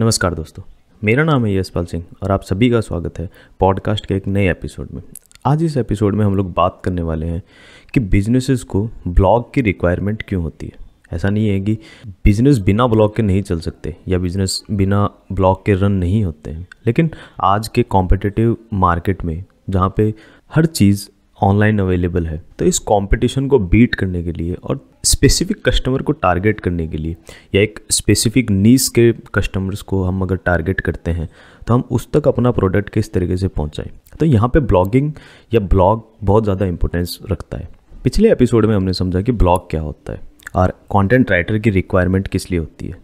नमस्कार दोस्तों मेरा नाम है यशपाल सिंह और आप सभी का स्वागत है पॉडकास्ट के एक नए एपिसोड में आज इस एपिसोड में हम लोग बात करने वाले हैं कि बिजनेसेस को ब्लॉग की रिक्वायरमेंट क्यों होती है ऐसा नहीं है कि बिज़नेस बिना ब्लॉग के नहीं चल सकते या बिज़नेस बिना ब्लॉग के रन नहीं होते हैं लेकिन आज के कॉम्पिटिटिव मार्केट में जहाँ पे हर चीज़ ऑनलाइन अवेलेबल है तो इस कंपटीशन को बीट करने के लिए और स्पेसिफिक कस्टमर को टारगेट करने के लिए या एक स्पेसिफिक नीस के कस्टमर्स को हम अगर टारगेट करते हैं तो हम उस तक अपना प्रोडक्ट किस तरीके से पहुंचाएं तो यहाँ पे ब्लॉगिंग या ब्लॉग बहुत ज़्यादा इंपॉर्टेंस रखता है पिछले एपिसोड में हमने समझा कि ब्लॉग क्या होता है और कंटेंट राइटर की रिक्वायरमेंट किस लिए होती है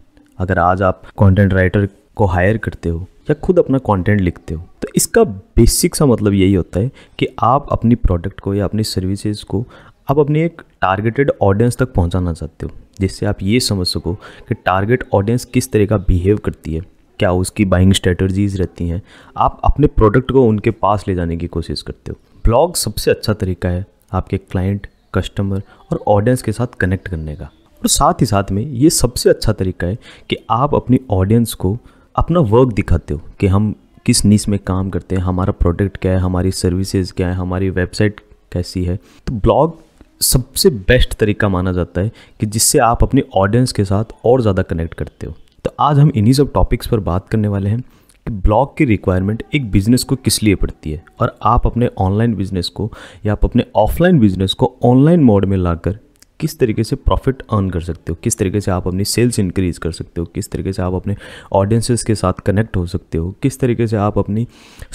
अगर आज आप कंटेंट राइटर को हायर करते हो या खुद अपना कंटेंट लिखते हो तो इसका बेसिक सा मतलब यही होता है कि आप अपनी प्रोडक्ट को या अपनी सर्विसेज को आप अपने एक टारगेटेड ऑडियंस तक पहुंचाना चाहते हो जिससे आप ये समझ सको कि टारगेट ऑडियंस किस तरह का बिहेव करती है क्या उसकी बाइंग स्ट्रेटर्जीज रहती हैं आप अपने प्रोडक्ट को उनके पास ले जाने की कोशिश करते हो ब्लॉग सबसे अच्छा तरीका है आपके क्लाइंट कस्टमर और ऑडियंस के साथ कनेक्ट करने का और साथ ही साथ में ये सबसे अच्छा तरीका है कि आप अपनी ऑडियंस को अपना वर्क दिखाते हो कि हम किस नीस में काम करते हैं हमारा प्रोडक्ट क्या है हमारी सर्विसेज क्या है हमारी वेबसाइट कैसी है तो ब्लॉग सबसे बेस्ट तरीका माना जाता है कि जिससे आप अपने ऑडियंस के साथ और ज़्यादा कनेक्ट करते हो तो आज हम इन्हीं सब टॉपिक्स पर बात करने वाले हैं कि ब्लॉग की रिक्वायरमेंट एक बिज़नेस को किस लिए पड़ती है और आप अपने ऑनलाइन बिज़नेस को या आप अपने ऑफलाइन बिज़नेस को ऑनलाइन मोड में लाकर किस तरीके से प्रॉफिट अर्न कर सकते हो किस तरीके से आप अपनी सेल्स इंक्रीज कर सकते हो किस तरीके से आप अपने ऑडियंसेस के साथ कनेक्ट हो सकते हो किस तरीके से आप अपनी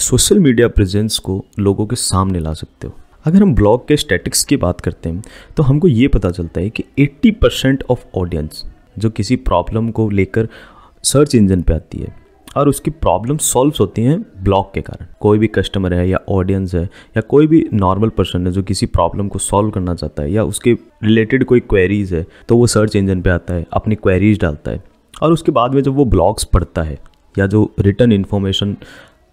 सोशल मीडिया प्रेजेंस को लोगों के सामने ला सकते हो अगर हम ब्लॉग के स्टैटिक्स की बात करते हैं तो हमको ये पता चलता है कि 80 परसेंट ऑफ ऑडियंस जो किसी प्रॉब्लम को लेकर सर्च इंजन पे आती है और उसकी प्रॉब्लम सॉल्व होती हैं ब्लॉग के कारण कोई भी कस्टमर है या ऑडियंस है या कोई भी नॉर्मल पर्सन है जो किसी प्रॉब्लम को सॉल्व करना चाहता है या उसके रिलेटेड कोई क्वेरीज है तो वो सर्च इंजन पे आता है अपनी क्वेरीज डालता है और उसके बाद में जब वो ब्लॉग्स पढ़ता है या जो रिटर्न इन्फॉर्मेशन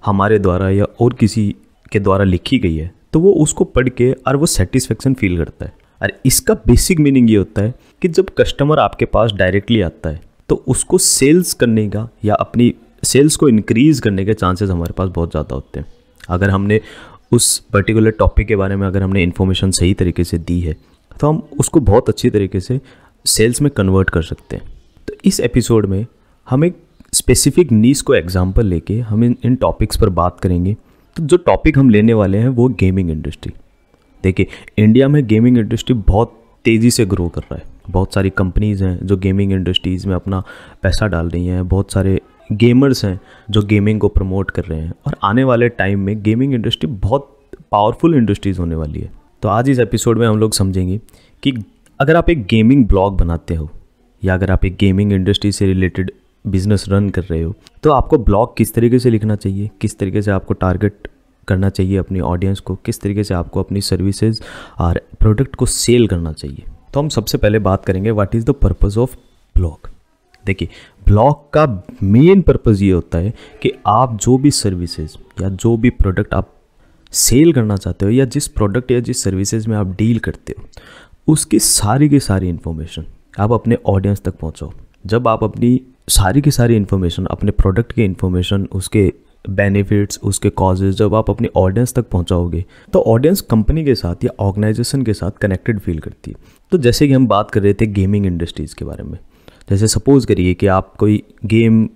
हमारे द्वारा या और किसी के द्वारा लिखी गई है तो वो उसको पढ़ के और वो सेटिस्फेक्शन फील करता है और इसका बेसिक मीनिंग ये होता है कि जब कस्टमर आपके पास डायरेक्टली आता है तो उसको सेल्स करने का या अपनी सेल्स को इनक्रीज़ करने के चांसेस हमारे पास बहुत ज़्यादा होते हैं अगर हमने उस पर्टिकुलर टॉपिक के बारे में अगर हमने इन्फॉर्मेशन सही तरीके से दी है तो हम उसको बहुत अच्छी तरीके से सेल्स में कन्वर्ट कर सकते हैं तो इस एपिसोड में हम एक स्पेसिफिक नीस को एग्जाम्पल लेके हम इन इन टॉपिक्स पर बात करेंगे तो जो टॉपिक हम लेने वाले हैं वो गेमिंग इंडस्ट्री देखिए इंडिया में गेमिंग इंडस्ट्री बहुत तेज़ी से ग्रो कर रहा है बहुत सारी कंपनीज़ हैं जो गेमिंग इंडस्ट्रीज़ में अपना पैसा डाल रही हैं बहुत सारे गेमर्स हैं जो गेमिंग को प्रमोट कर रहे हैं और आने वाले टाइम में गेमिंग इंडस्ट्री बहुत पावरफुल इंडस्ट्रीज़ होने वाली है तो आज इस एपिसोड में हम लोग समझेंगे कि अगर आप एक गेमिंग ब्लॉग बनाते हो या अगर आप एक गेमिंग इंडस्ट्री से रिलेटेड बिज़नेस रन कर रहे हो तो आपको ब्लॉग किस तरीके से लिखना चाहिए किस तरीके से आपको टारगेट करना चाहिए अपनी ऑडियंस को किस तरीके से आपको अपनी सर्विसेज और प्रोडक्ट को सेल करना चाहिए तो हम सबसे पहले बात करेंगे what is the purpose of blog देखिए ब्लॉग का मेन पर्पज़ ये होता है कि आप जो भी सर्विसेज या जो भी प्रोडक्ट आप सेल करना चाहते हो या जिस प्रोडक्ट या जिस सर्विसेज में आप डील करते हो उसकी सारी की सारी इन्फॉर्मेशन आप अपने ऑडियंस तक पहुंचाओ जब आप अपनी सारी की सारी इन्फॉर्मेशन अपने प्रोडक्ट की इन्फॉर्मेशन उसके बेनिफिट्स उसके कॉजेज जब आप अपनी ऑडियंस तक पहुंचाओगे तो ऑडियंस कंपनी के साथ या ऑर्गेनाइजेशन के साथ कनेक्टेड फील करती है तो जैसे कि हम बात कर रहे थे गेमिंग इंडस्ट्रीज़ के बारे में जैसे सपोज़ करिए कि आप कोई गेम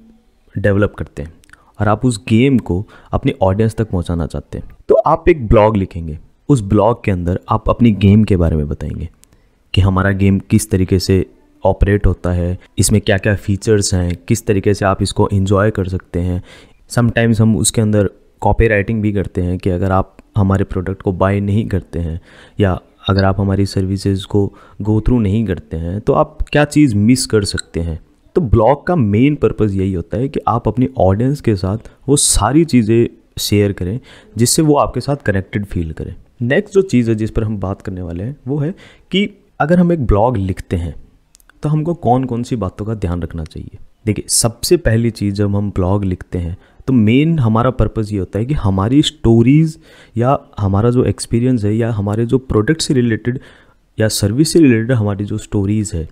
डेवलप करते हैं और आप उस गेम को अपनी ऑडियंस तक पहुंचाना चाहते हैं तो आप एक ब्लॉग लिखेंगे उस ब्लॉग के अंदर आप अपनी गेम के बारे में बताएंगे कि हमारा गेम किस तरीके से ऑपरेट होता है इसमें क्या क्या फीचर्स हैं किस तरीके से आप इसको इन्जॉय कर सकते हैं समटाइम्स हम उसके अंदर कॉपी राइटिंग भी करते हैं कि अगर आप हमारे प्रोडक्ट को बाय नहीं करते हैं या अगर आप हमारी सर्विसेज को गो थ्रू नहीं करते हैं तो आप क्या चीज़ मिस कर सकते हैं तो ब्लॉग का मेन पर्पज़ यही होता है कि आप अपनी ऑडियंस के साथ वो सारी चीज़ें शेयर करें जिससे वो आपके साथ कनेक्टेड फील करें नेक्स्ट जो चीज़ है जिस पर हम बात करने वाले हैं वो है कि अगर हम एक ब्लॉग लिखते हैं तो हमको कौन कौन सी बातों का ध्यान रखना चाहिए देखिए सबसे पहली चीज़ जब हम ब्लॉग लिखते हैं तो मेन हमारा पर्पज़ ये होता है कि हमारी स्टोरीज़ या हमारा जो एक्सपीरियंस है या हमारे जो प्रोडक्ट से रिलेटेड या सर्विस से रिलेटेड हमारी जो स्टोरीज़ है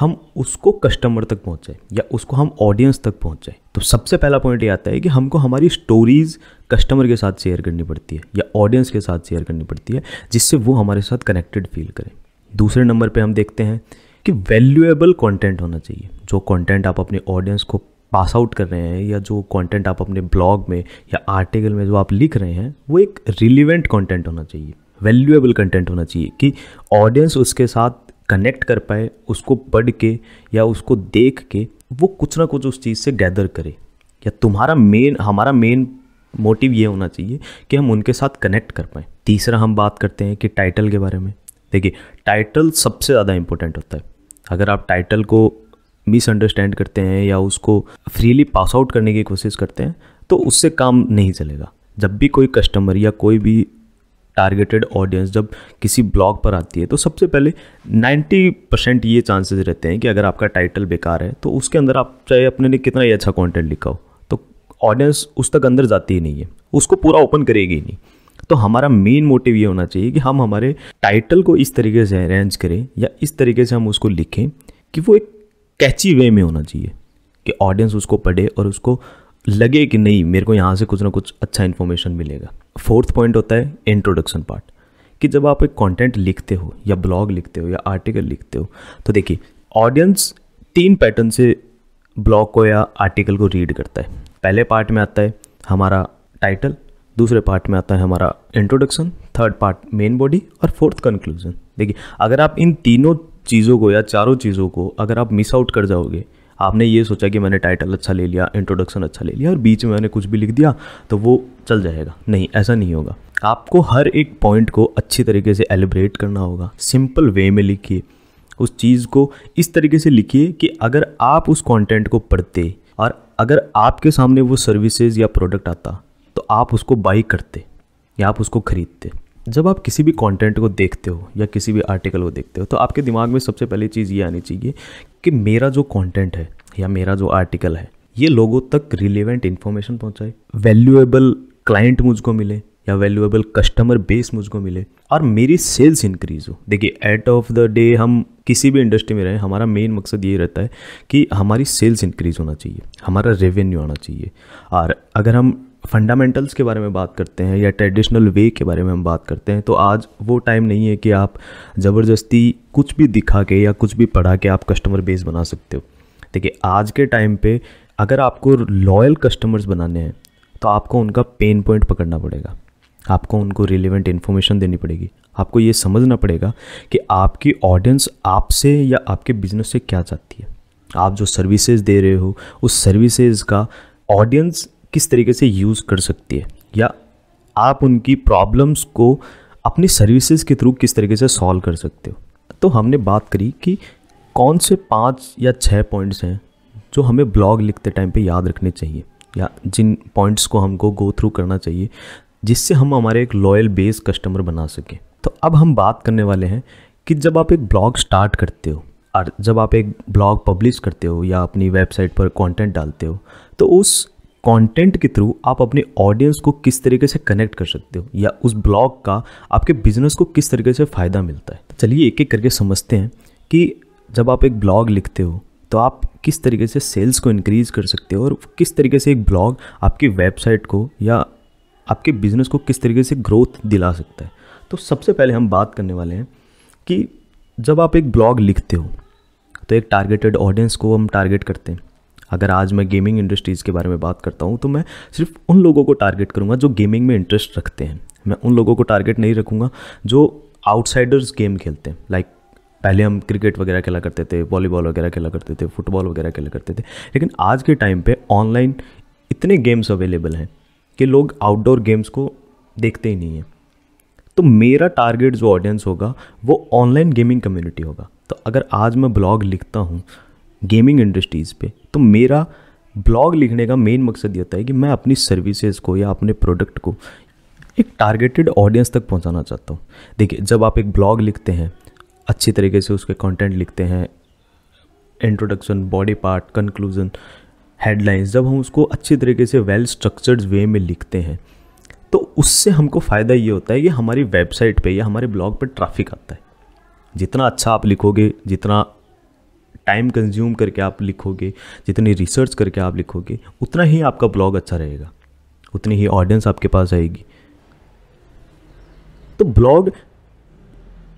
हम उसको कस्टमर तक पहुँचाएँ या उसको हम ऑडियंस तक पहुँचाएँ तो सबसे पहला पॉइंट ये आता है कि हमको हमारी स्टोरीज़ कस्टमर के साथ शेयर करनी पड़ती है या ऑडियंस के साथ शेयर करनी पड़ती है जिससे वो हमारे साथ कनेक्टेड फील करें दूसरे नंबर पर हम देखते हैं कि वैल्यूएबल कंटेंट होना चाहिए जो कंटेंट आप अपने ऑडियंस को पास आउट कर रहे हैं या जो कंटेंट आप अपने ब्लॉग में या आर्टिकल में जो आप लिख रहे हैं वो एक रिलीवेंट कंटेंट होना चाहिए वैल्यूएबल कंटेंट होना चाहिए कि ऑडियंस उसके साथ कनेक्ट कर पाए उसको पढ़ के या उसको देख के वो कुछ ना कुछ उस चीज़ से गैदर करे या तुम्हारा मेन हमारा मेन मोटिव ये होना चाहिए कि हम उनके साथ कनेक्ट कर पाएँ तीसरा हम बात करते हैं कि टाइटल के बारे में देखिए टाइटल सबसे ज़्यादा इम्पोर्टेंट होता है अगर आप टाइटल को मिसअंडरस्टैंड करते हैं या उसको फ्रीली पास आउट करने की कोशिश करते हैं तो उससे काम नहीं चलेगा जब भी कोई कस्टमर या कोई भी टारगेटेड ऑडियंस जब किसी ब्लॉग पर आती है तो सबसे पहले 90 परसेंट ये चांसेस रहते हैं कि अगर आपका टाइटल बेकार है तो उसके अंदर आप चाहे अपने ने कितना ही अच्छा कॉन्टेंट लिखा हो तो ऑडियंस उस तक अंदर जाती ही नहीं है उसको पूरा ओपन करेगी ही नहीं तो हमारा मेन मोटिव ये होना चाहिए कि हम हमारे टाइटल को इस तरीके से अरेंज करें या इस तरीके से हम उसको लिखें कि वो एक कैची वे में होना चाहिए कि ऑडियंस उसको पढ़े और उसको लगे कि नहीं मेरे को यहाँ से कुछ ना कुछ अच्छा इन्फॉर्मेशन मिलेगा फोर्थ पॉइंट होता है इंट्रोडक्शन पार्ट कि जब आप एक कंटेंट लिखते हो या ब्लॉग लिखते हो या आर्टिकल लिखते हो तो देखिए ऑडियंस तीन पैटर्न से ब्लॉग को या आर्टिकल को रीड करता है पहले पार्ट में आता है हमारा टाइटल दूसरे पार्ट में आता है हमारा introduction third part main body और फोर्थ कंक्लूजन देखिए अगर आप इन तीनों चीज़ों को या चारों चीज़ों को अगर आप मिस आउट कर जाओगे आपने ये सोचा कि मैंने टाइटल अच्छा ले लिया इंट्रोडक्शन अच्छा ले लिया और बीच में मैंने कुछ भी लिख दिया तो वो चल जाएगा नहीं ऐसा नहीं होगा आपको हर एक पॉइंट को अच्छी तरीके से एलिब्रेट करना होगा सिंपल वे में लिखिए उस चीज़ को इस तरीके से लिखिए कि अगर आप उस कंटेंट को पढ़ते और अगर आपके सामने वो सर्विसेज या प्रोडक्ट आता तो आप उसको बाई करते या आप उसको ख़रीदते जब आप किसी भी कंटेंट को देखते हो या किसी भी आर्टिकल को देखते हो तो आपके दिमाग में सबसे पहली चीज़ ये आनी चाहिए कि मेरा जो कंटेंट है या मेरा जो आर्टिकल है ये लोगों तक रिलेवेंट इन्फॉर्मेशन पहुंचाए वैल्यूएबल क्लाइंट मुझको मिले या वैल्यूएबल कस्टमर बेस मुझको मिले और मेरी सेल्स इंक्रीज हो देखिए एट ऑफ द डे हम किसी भी इंडस्ट्री में रहें हमारा मेन मकसद ये रहता है कि हमारी सेल्स इंक्रीज होना चाहिए हमारा रेवेन्यू आना चाहिए और अगर हम फंडामेंटल्स के बारे में बात करते हैं या ट्रेडिशनल वे के बारे में हम बात करते हैं तो आज वो टाइम नहीं है कि आप ज़बरदस्ती कुछ भी दिखा के या कुछ भी पढ़ा के आप कस्टमर बेस बना सकते हो देखिए आज के टाइम पे अगर आपको लॉयल कस्टमर्स बनाने हैं तो आपको उनका पेन पॉइंट पकड़ना पड़ेगा आपको उनको रिलेवेंट इन्फॉर्मेशन देनी पड़ेगी आपको ये समझना पड़ेगा कि आपकी ऑडियंस आपसे या आपके बिजनेस से क्या चाहती है आप जो सर्विसेज दे रहे हो उस सर्विसेज का ऑडियंस किस तरीके से यूज़ कर सकती है या आप उनकी प्रॉब्लम्स को अपनी सर्विसेज के थ्रू किस तरीके से सॉल्व कर सकते हो तो हमने बात करी कि कौन से पाँच या छः पॉइंट्स हैं जो हमें ब्लॉग लिखते टाइम पे याद रखने चाहिए या जिन पॉइंट्स को हमको गो थ्रू करना चाहिए जिससे हम हमारे एक लॉयल बेस कस्टमर बना सकें तो अब हम बात करने वाले हैं कि जब आप एक ब्लॉग स्टार्ट करते हो और जब आप एक ब्लॉग पब्लिश करते हो या अपनी वेबसाइट पर कंटेंट डालते हो तो उस कंटेंट के थ्रू आप अपने ऑडियंस को किस तरीके से कनेक्ट कर सकते हो या उस ब्लॉग का आपके बिजनेस को किस तरीके से फ़ायदा मिलता है तो चलिए एक एक करके समझते हैं कि जब आप एक ब्लॉग लिखते हो तो आप किस तरीके से सेल्स को इनक्रीज़ कर सकते हो और किस तरीके से एक ब्लॉग आपकी वेबसाइट को या आपके बिजनेस को किस तरीके से ग्रोथ दिला सकता है तो सबसे पहले हम बात करने वाले हैं कि जब आप एक ब्लॉग लिखते हो तो एक टारगेटेड ऑडियंस को हम टारगेट करते हैं अगर आज मैं गेमिंग इंडस्ट्रीज़ के बारे में बात करता हूँ तो मैं सिर्फ उन लोगों को टारगेट करूँगा जो गेमिंग में इंटरेस्ट रखते हैं मैं उन लोगों को टारगेट नहीं रखूँगा जो आउटसाइडर्स गेम खेलते हैं लाइक पहले हम क्रिकेट वगैरह खेला करते थे वॉलीबॉल वगैरह खेला करते थे फुटबॉल वगैरह खेला करते थे लेकिन आज के टाइम पे ऑनलाइन इतने गेम्स अवेलेबल हैं कि लोग आउटडोर गेम्स को देखते ही नहीं हैं तो मेरा टारगेट जो ऑडियंस होगा वो ऑनलाइन गेमिंग कम्युनिटी होगा तो अगर आज मैं ब्लॉग लिखता हूँ गेमिंग इंडस्ट्रीज़ पे तो मेरा ब्लॉग लिखने का मेन मकसद ये होता है कि मैं अपनी सर्विसेज को या अपने प्रोडक्ट को एक टारगेटेड ऑडियंस तक पहुंचाना चाहता हूँ देखिए जब आप एक ब्लॉग लिखते हैं अच्छी तरीके से उसके कंटेंट लिखते हैं introduction body part conclusion headlines जब हम उसको अच्छी तरीके से वेल स्ट्रक्चर्ड वे में लिखते हैं तो उससे हमको फ़ायदा ये होता है कि हमारी वेबसाइट पे या हमारे ब्लॉग पे ट्रैफिक आता है जितना अच्छा आप लिखोगे जितना टाइम कंज्यूम करके आप लिखोगे जितनी रिसर्च करके आप लिखोगे उतना ही आपका ब्लॉग अच्छा रहेगा उतनी ही ऑडियंस आपके पास आएगी तो ब्लॉग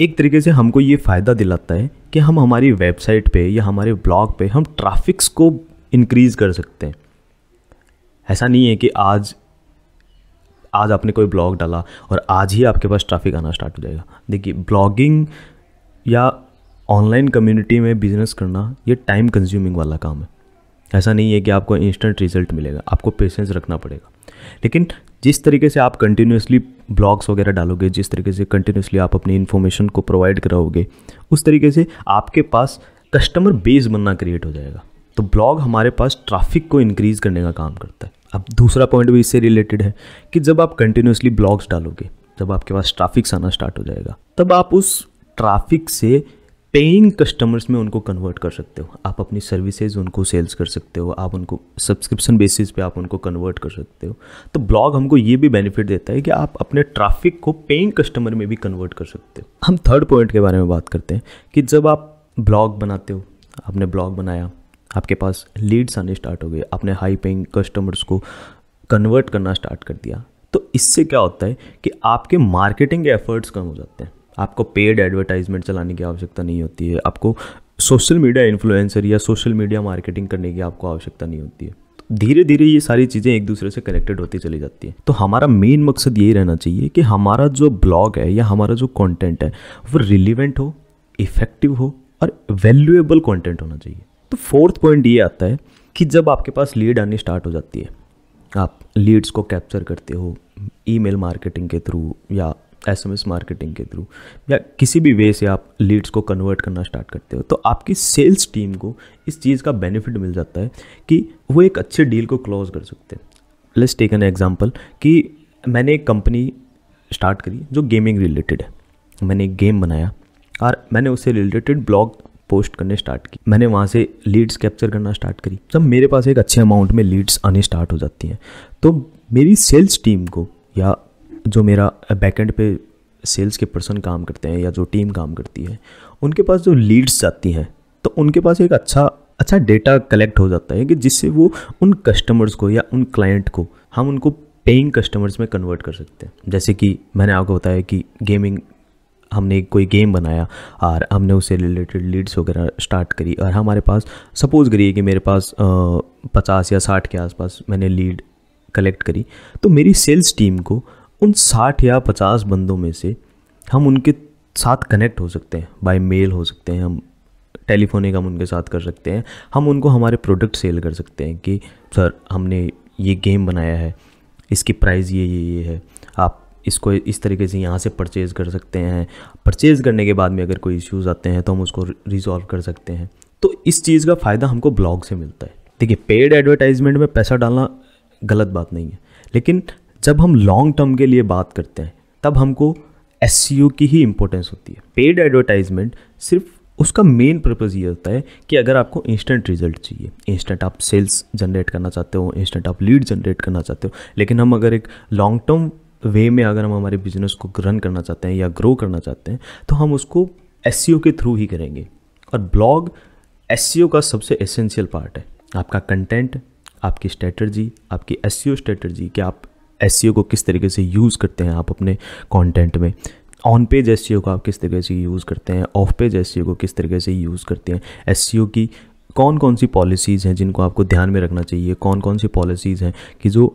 एक तरीके से हमको ये फ़ायदा दिलाता है कि हम हमारी वेबसाइट पे या हमारे ब्लॉग पे हम ट्रैफिक्स को इंक्रीज़ कर सकते हैं ऐसा नहीं है कि आज आज आपने कोई ब्लॉग डाला और आज ही आपके पास ट्रैफिक आना स्टार्ट हो जाएगा देखिए ब्लॉगिंग या ऑनलाइन कम्युनिटी में बिजनेस करना ये टाइम कंज्यूमिंग वाला काम है ऐसा नहीं है कि आपको इंस्टेंट रिजल्ट मिलेगा आपको पेशेंस रखना पड़ेगा लेकिन जिस तरीके से आप कंटिन्यूसली ब्लॉग्स वगैरह डालोगे जिस तरीके से कंटिन्यूसली आप अपनी इन्फॉर्मेशन को प्रोवाइड कराओगे उस तरीके से आपके पास कस्टमर बेस बनना क्रिएट हो जाएगा तो ब्लॉग हमारे पास ट्रैफिक को इंक्रीज़ करने का काम करता है अब दूसरा पॉइंट भी इससे रिलेटेड है कि जब आप कंटिन्यूसली ब्लॉग्स डालोगे जब आपके पास ट्राफिक्स आना स्टार्ट हो जाएगा तब आप उस ट्राफिक से पेइंग कस्टमर्स में उनको कन्वर्ट कर सकते हो आप अपनी सर्विसेज उनको सेल्स कर सकते हो आप उनको सब्सक्रिप्शन बेसिस पे आप उनको कन्वर्ट कर सकते हो तो ब्लॉग हमको ये भी बेनिफिट देता है कि आप अपने ट्रैफिक को पेइंग कस्टमर में भी कन्वर्ट कर सकते हो हम थर्ड पॉइंट के बारे में बात करते हैं कि जब आप ब्लॉग बनाते हो आपने ब्लॉग बनाया आपके पास लीड्स आने स्टार्ट हो गए आपने हाई पेइंग कस्टमर्स को कन्वर्ट करना स्टार्ट कर दिया तो इससे क्या होता है कि आपके मार्केटिंग के एफर्ट्स कम हो जाते हैं आपको पेड एडवर्टाइजमेंट चलाने की आवश्यकता नहीं होती है आपको सोशल मीडिया इन्फ्लुएंसर या सोशल मीडिया मार्केटिंग करने की आपको आवश्यकता नहीं होती है तो धीरे धीरे ये सारी चीज़ें एक दूसरे से कनेक्टेड होती चली जाती हैं तो हमारा मेन मकसद ये रहना चाहिए कि हमारा जो ब्लॉग है या हमारा जो कंटेंट है वो रिलीवेंट हो इफ़ेक्टिव हो और वैल्यूएबल कंटेंट होना चाहिए तो फोर्थ पॉइंट ये आता है कि जब आपके पास लीड आनी स्टार्ट हो जाती है आप लीड्स को कैप्चर करते हो ईमेल मार्केटिंग के थ्रू या एसएमएस मार्केटिंग के थ्रू या किसी भी वे से आप लीड्स को कन्वर्ट करना स्टार्ट करते हो तो आपकी सेल्स टीम को इस चीज़ का बेनिफिट मिल जाता है कि वो एक अच्छे डील को क्लोज कर सकते हैं लेट्स टेक एन एग्जांपल कि मैंने एक कंपनी स्टार्ट करी जो गेमिंग रिलेटेड है मैंने एक गेम बनाया और मैंने उससे रिलेटेड ब्लॉग पोस्ट करने स्टार्ट की मैंने वहाँ से लीड्स कैप्चर करना स्टार्ट करी जब मेरे पास एक अच्छे अमाउंट में लीड्स आने स्टार्ट हो जाती हैं तो मेरी सेल्स टीम को या जो मेरा बैकेंड पे सेल्स के पर्सन काम करते हैं या जो टीम काम करती है उनके पास जो लीड्स जाती हैं तो उनके पास एक अच्छा अच्छा डेटा कलेक्ट हो जाता है कि जिससे वो उन कस्टमर्स को या उन क्लाइंट को हम उनको पेइंग कस्टमर्स में कन्वर्ट कर सकते हैं जैसे कि मैंने आपको बताया कि गेमिंग हमने कोई गेम बनाया और हमने उससे रिलेटेड लीड्स वगैरह स्टार्ट करी और हमारे पास सपोज़ करिए कि मेरे पास पचास या साठ के आसपास मैंने लीड कलेक्ट करी तो मेरी सेल्स टीम को उन साठ या पचास बंदों में से हम उनके साथ कनेक्ट हो सकते हैं बाय मेल हो सकते हैं हम टेलीफोनिक हम उनके साथ कर सकते हैं हम उनको हमारे प्रोडक्ट सेल कर सकते हैं कि सर हमने ये गेम बनाया है इसकी प्राइस ये ये ये है आप इसको इस तरीके से यहाँ से परचेज़ कर सकते हैं परचेज़ करने के बाद में अगर कोई इश्यूज़ आते हैं तो हम उसको रिजॉल्व कर सकते हैं तो इस चीज़ का फ़ायदा हमको ब्लॉग से मिलता है देखिए पेड एडवर्टाइजमेंट में पैसा डालना गलत बात नहीं है लेकिन जब हम लॉन्ग टर्म के लिए बात करते हैं तब हमको एस की ही इंपॉर्टेंस होती है पेड एडवर्टाइजमेंट सिर्फ उसका मेन पर्पज़ ये होता है कि अगर आपको इंस्टेंट रिजल्ट चाहिए इंस्टेंट आप सेल्स जनरेट करना चाहते हो इंस्टेंट आप लीड जनरेट करना चाहते हो लेकिन हम अगर एक लॉन्ग टर्म वे में अगर हम हमारे बिजनेस को रन करना चाहते हैं या ग्रो करना चाहते हैं तो हम उसको एस के थ्रू ही करेंगे और ब्लॉग एस का सबसे एसेंशियल पार्ट है आपका कंटेंट आपकी स्ट्रेटर्जी आपकी एस स्ट्रेटर्जी कि आप एस e को किस तरीके से यूज़ करते हैं आप अपने कॉन्टेंट में ऑन पेज एस को आप किस तरीके से यूज़ करते हैं ऑफ पेज एस को किस तरीके से यूज़ करते हैं एस e की कौन कौन सी पॉलिसीज़ हैं जिनको आपको ध्यान में रखना चाहिए कौन कौन सी पॉलिसीज़ हैं कि जो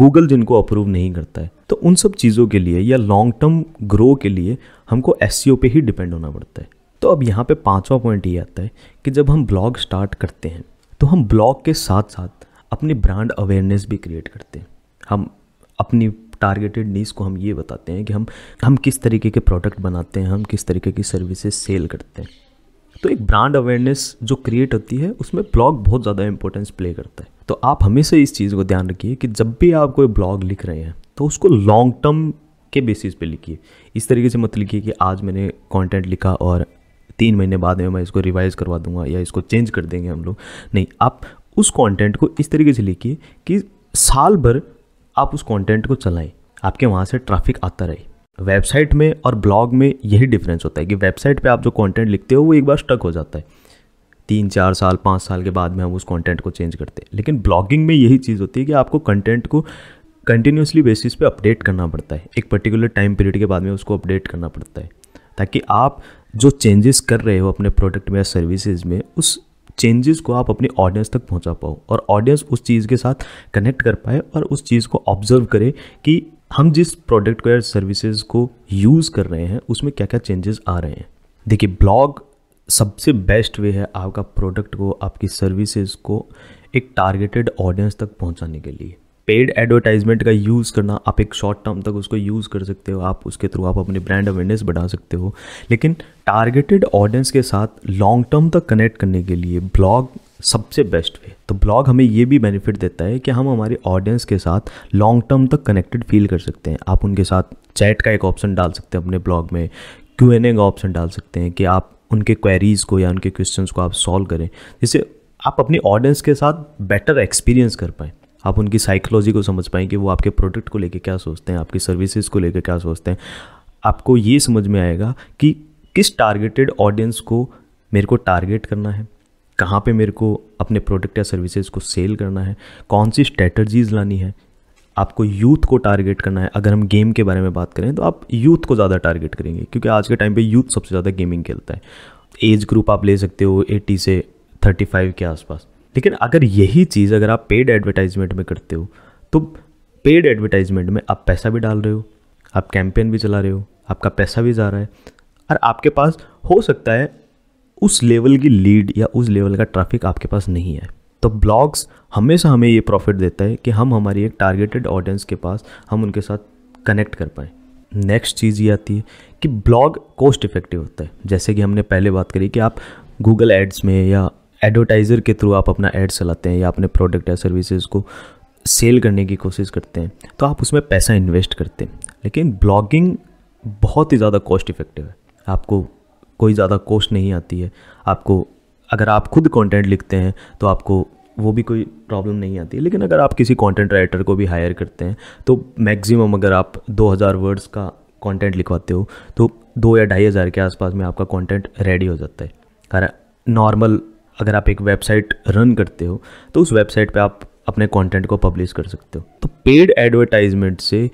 गूगल जिनको अप्रूव नहीं करता है तो उन सब चीज़ों के लिए या लॉन्ग टर्म ग्रो के लिए हमको एस e पे ही डिपेंड होना पड़ता है तो अब यहाँ पे पांचवा पॉइंट ये आता है कि जब हम ब्लॉग स्टार्ट करते हैं तो हम ब्लॉग के साथ साथ अपनी ब्रांड अवेयरनेस भी क्रिएट करते हैं हम अपनी टारगेटेड नीस को हम ये बताते हैं कि हम हम किस तरीके के प्रोडक्ट बनाते हैं हम किस तरीके की सर्विसेज सेल करते हैं तो एक ब्रांड अवेयरनेस जो क्रिएट होती है उसमें ब्लॉग बहुत ज़्यादा इंपॉर्टेंस प्ले करता है तो आप हमेशा इस चीज़ को ध्यान रखिए कि जब भी आप कोई ब्लॉग लिख रहे हैं तो उसको लॉन्ग टर्म के बेसिस पे लिखिए इस तरीके से मत लिखिए कि आज मैंने कंटेंट लिखा और तीन महीने बाद में मैं इसको रिवाइज़ करवा दूंगा या इसको चेंज कर देंगे हम लोग नहीं आप उस कंटेंट को इस तरीके से लिखिए कि साल भर आप उस कंटेंट को चलाएं आपके वहाँ से ट्रैफिक आता रहे वेबसाइट में और ब्लॉग में यही डिफरेंस होता है कि वेबसाइट पे आप जो कंटेंट लिखते हो वो एक बार स्टक हो जाता है तीन चार साल पाँच साल के बाद में हम उस कंटेंट को चेंज करते हैं लेकिन ब्लॉगिंग में यही चीज़ होती है कि आपको कंटेंट को कंटिन्यूसली बेसिस पे अपडेट करना पड़ता है एक पर्टिकुलर टाइम पीरियड के बाद में उसको अपडेट करना पड़ता है ताकि आप जो चेंजेस कर रहे हो अपने प्रोडक्ट में या सर्विसेज में उस चेंजेस को आप अपने ऑडियंस तक पहुंचा पाओ और ऑडियंस उस चीज़ के साथ कनेक्ट कर पाए और उस चीज़ को ऑब्जर्व करे कि हम जिस प्रोडक्ट को या सर्विसेज को यूज़ कर रहे हैं उसमें क्या क्या चेंजेस आ रहे हैं देखिए ब्लॉग सबसे बेस्ट वे है आपका प्रोडक्ट को आपकी सर्विसेज को एक टारगेटेड ऑडियंस तक पहुंचाने के लिए पेड एडवर्टाइजमेंट का यूज़ करना आप एक शॉर्ट टर्म तक उसको यूज़ कर सकते हो आप उसके थ्रू आप अपने ब्रांड अवेयरनेस बढ़ा सकते हो लेकिन टारगेटेड ऑडियंस के साथ लॉन्ग टर्म तक कनेक्ट करने के लिए ब्लॉग सबसे बेस्ट वे तो ब्लॉग हमें ये भी बेनिफिट देता है कि हम हमारे ऑडियंस के साथ लॉन्ग टर्म तक कनेक्टेड फील कर सकते हैं आप उनके साथ चैट का एक ऑप्शन डाल सकते हैं अपने ब्लॉग में क्यू एन ए का ऑप्शन डाल सकते हैं कि आप उनके क्वेरीज़ को या उनके क्वेश्चंस को आप सॉल्व करें जिससे आप अपनी ऑडियंस के साथ बेटर एक्सपीरियंस कर पाएँ आप उनकी साइकोलॉजी को समझ पाएँ कि वो आपके प्रोडक्ट को लेकर क्या सोचते हैं आपकी सर्विसेज को लेकर क्या सोचते हैं आपको ये समझ में आएगा कि किस टारगेटेड ऑडियंस को मेरे को टारगेट करना है कहाँ पे मेरे को अपने प्रोडक्ट या सर्विसेज को सेल करना है कौन सी स्ट्रेटर्जीज लानी है आपको यूथ को टारगेट करना है अगर हम गेम के बारे में बात करें तो आप यूथ को ज़्यादा टारगेट करेंगे क्योंकि आज के टाइम पे यूथ सबसे ज़्यादा गेमिंग खेलता है एज ग्रुप आप ले सकते हो 80 से 35 के आसपास लेकिन अगर यही चीज़ अगर आप पेड एडवर्टाइजमेंट में करते हो तो पेड एडवर्टाइजमेंट में आप पैसा भी डाल रहे हो आप कैंपेन भी चला रहे हो आपका पैसा भी जा रहा है और आपके पास हो सकता है उस लेवल की लीड या उस लेवल का ट्रैफिक आपके पास नहीं है तो ब्लॉग्स हमेशा हमें ये प्रॉफिट देता है कि हम हमारी एक टारगेटेड ऑडियंस के पास हम उनके साथ कनेक्ट कर पाएँ नेक्स्ट चीज़ ये आती है कि ब्लॉग कॉस्ट इफेक्टिव होता है जैसे कि हमने पहले बात करी कि आप गूगल एड्स में या एडवर्टाइज़र के थ्रू आप अपना एड चलाते हैं या अपने प्रोडक्ट या सर्विसेज को सेल करने की कोशिश करते हैं तो आप उसमें पैसा इन्वेस्ट करते हैं लेकिन ब्लॉगिंग बहुत ही ज़्यादा कॉस्ट इफ़ेक्टिव है आपको कोई ज़्यादा कॉस्ट नहीं आती है आपको अगर आप खुद कंटेंट लिखते हैं तो आपको वो भी कोई प्रॉब्लम नहीं आती लेकिन अगर आप किसी कंटेंट राइटर को भी हायर करते हैं तो मैक्सिमम अगर आप 2000 वर्ड्स का कंटेंट लिखवाते हो तो दो या ढाई हज़ार के आसपास में आपका कंटेंट रेडी हो जाता है अगर नॉर्मल अगर आप एक वेबसाइट रन करते हो तो उस वेबसाइट पे आप अपने कंटेंट को पब्लिश कर सकते हो तो पेड एडवर्टाइजमेंट से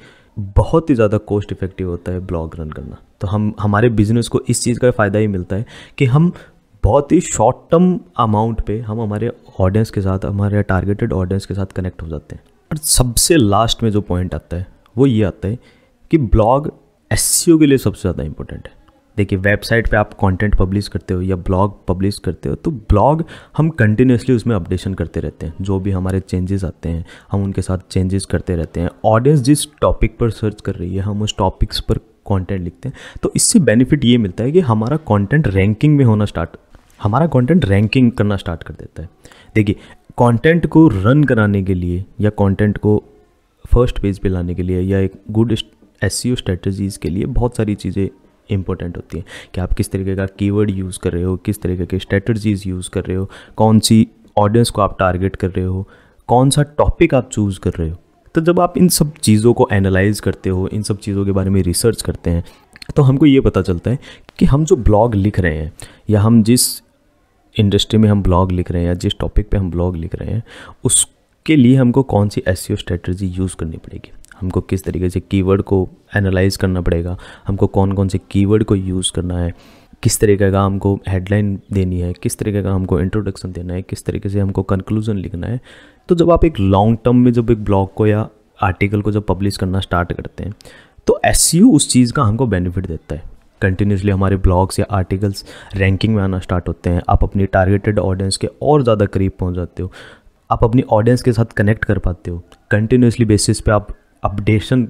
बहुत ही ज़्यादा कॉस्ट इफेक्टिव होता है ब्लॉग रन करना तो हम हमारे बिजनेस को इस चीज़ का फ़ायदा ही मिलता है कि हम बहुत ही शॉर्ट टर्म अमाउंट पे हम हमारे ऑडियंस के साथ हमारे टारगेटेड ऑडियंस के साथ कनेक्ट हो जाते हैं और सबसे लास्ट में जो पॉइंट आता है वो ये आता है कि ब्लॉग एस e के लिए सबसे ज़्यादा इंपॉर्टेंट है देखिए वेबसाइट पे आप कंटेंट पब्लिश करते हो या ब्लॉग पब्लिश करते हो तो ब्लॉग हम कंटिन्यूसली उसमें अपडेशन करते रहते हैं जो भी हमारे चेंजेस आते हैं हम उनके साथ चेंजेस करते रहते हैं ऑडियंस जिस टॉपिक पर सर्च कर रही है हम उस टॉपिक्स पर कंटेंट लिखते हैं तो इससे बेनिफिट ये मिलता है कि हमारा कॉन्टेंट रैंकिंग में होना स्टार्ट हमारा कॉन्टेंट रैंकिंग करना स्टार्ट कर देता है देखिए कॉन्टेंट को रन कराने के लिए या कॉन्टेंट को फर्स्ट पेज पर लाने के लिए या एक गुड एस सी स्ट्रेटजीज़ के लिए बहुत सारी चीज़ें इम्पोर्टेंट होती है कि आप किस तरीके का कीवर्ड यूज़ कर रहे हो किस तरीके के स्ट्रेटजीज़ यूज़ कर रहे हो कौन सी ऑडियंस को आप टारगेट कर रहे हो कौन सा टॉपिक आप चूज़ कर रहे हो तो जब आप इन सब चीज़ों को एनालाइज करते हो इन सब चीज़ों के बारे में रिसर्च करते हैं तो हमको ये पता चलता है कि हम जो ब्लॉग लिख रहे हैं या हम जिस इंडस्ट्री में हम ब्लॉग लिख रहे हैं या जिस टॉपिक पे हम ब्लॉग लिख रहे हैं उसके लिए हमको कौन सी एस स्ट्रेटजी यूज़ करनी पड़ेगी हमको किस तरीके से कीवर्ड को एनालाइज करना पड़ेगा हमको कौन कौन से कीवर्ड को यूज़ करना है किस तरीके का हमको हेडलाइन देनी है किस तरीके का हमको इंट्रोडक्शन देना है किस तरीके से हमको कंक्लूजन लिखना है तो जब आप एक लॉन्ग टर्म में जब एक ब्लॉग को या आर्टिकल को जब पब्लिश करना स्टार्ट करते हैं तो एस उस चीज़ का हमको बेनिफिट देता है कंटिन्यूसली हमारे ब्लॉग्स या आर्टिकल्स रैंकिंग में आना स्टार्ट होते हैं आप अपनी टारगेटेड ऑडियंस के और ज़्यादा करीब पहुँच जाते हो आप अपनी ऑडियंस के साथ कनेक्ट कर पाते हो कंटिन्यूसली बेसिस पे आप अपडेशन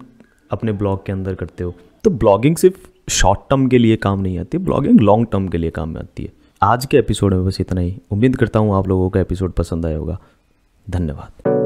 अपने ब्लॉग के अंदर करते हो तो ब्लॉगिंग सिर्फ शॉर्ट टर्म के लिए काम नहीं आती ब्लॉगिंग लॉन्ग टर्म के लिए काम में आती है आज के एपिसोड में बस इतना ही उम्मीद करता हूँ आप लोगों का एपिसोड पसंद आया होगा धन्यवाद